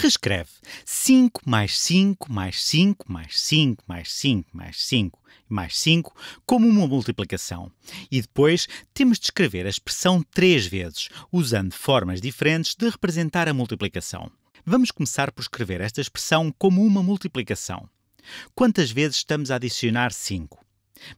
Reescreve 5 mais 5 mais 5 mais 5 mais 5 mais 5 mais 5 como uma multiplicação. E depois temos de escrever a expressão três vezes, usando formas diferentes de representar a multiplicação. Vamos começar por escrever esta expressão como uma multiplicação. Quantas vezes estamos a adicionar 5?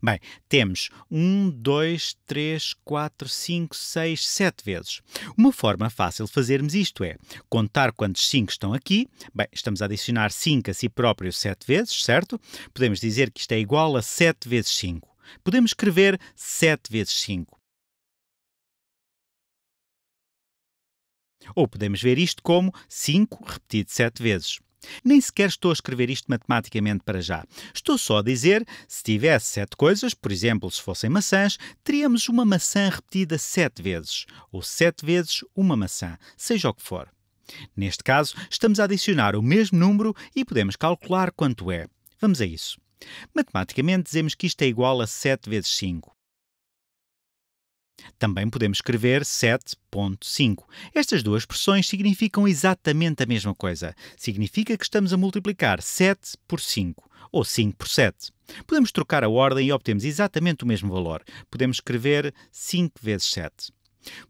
Bem, temos 1, 2, 3, 4, 5, 6, 7 vezes. Uma forma fácil de fazermos isto é contar quantos 5 estão aqui. Bem, estamos a adicionar 5 a si próprio 7 vezes, certo? Podemos dizer que isto é igual a 7 vezes 5. Podemos escrever 7 vezes 5. Ou podemos ver isto como 5 repetido 7 vezes. Nem sequer estou a escrever isto matematicamente para já. Estou só a dizer, se tivesse sete coisas, por exemplo, se fossem maçãs, teríamos uma maçã repetida sete vezes, ou sete vezes uma maçã, seja o que for. Neste caso, estamos a adicionar o mesmo número e podemos calcular quanto é. Vamos a isso. Matematicamente, dizemos que isto é igual a 7 vezes 5. Também podemos escrever 7.5. Estas duas expressões significam exatamente a mesma coisa. Significa que estamos a multiplicar 7 por 5, ou 5 por 7. Podemos trocar a ordem e obtemos exatamente o mesmo valor. Podemos escrever 5 vezes 7.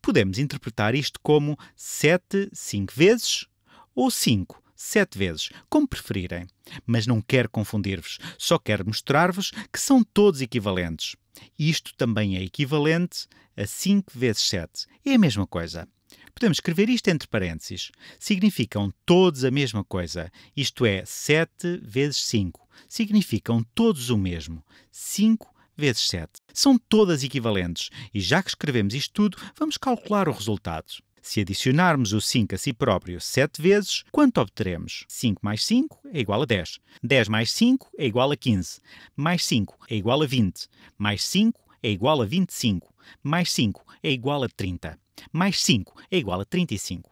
Podemos interpretar isto como 7 5 vezes ou 5 sete vezes, como preferirem. Mas não quero confundir-vos, só quero mostrar-vos que são todos equivalentes. Isto também é equivalente a 5 vezes 7. É a mesma coisa. Podemos escrever isto entre parênteses. Significam todos a mesma coisa, isto é, 7 vezes 5. Significam todos o mesmo. 5 vezes 7. São todas equivalentes. E já que escrevemos isto tudo, vamos calcular o resultado. Se adicionarmos o 5 a si próprio 7 vezes, quanto obteremos? 5 mais 5 é igual a 10. 10 mais 5 é igual a 15. Mais 5 é igual a 20. Mais 5 é igual a 25. Mais 5 é igual a 30. Mais 5 é igual a 35.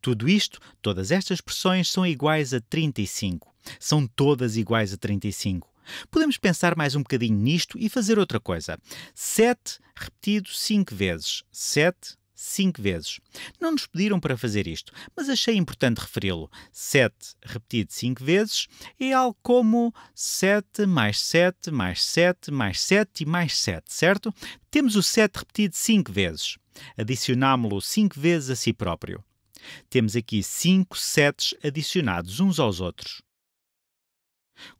Tudo isto, todas estas expressões são iguais a 35. São todas iguais a 35. Podemos pensar mais um bocadinho nisto e fazer outra coisa. 7 repetido 5 vezes. 7 cinco vezes. Não nos pediram para fazer isto, mas achei importante referi-lo. 7 repetido cinco vezes é algo como 7 mais 7 mais 7 mais 7 e mais 7, certo? Temos o 7 repetido cinco vezes. Adicionámo-lo cinco vezes a si próprio. Temos aqui cinco sets adicionados uns aos outros.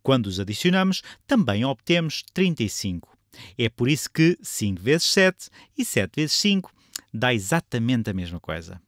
Quando os adicionamos, também obtemos 35. É por isso que 5 vezes 7 e 7 vezes 5 dá exatamente a mesma coisa.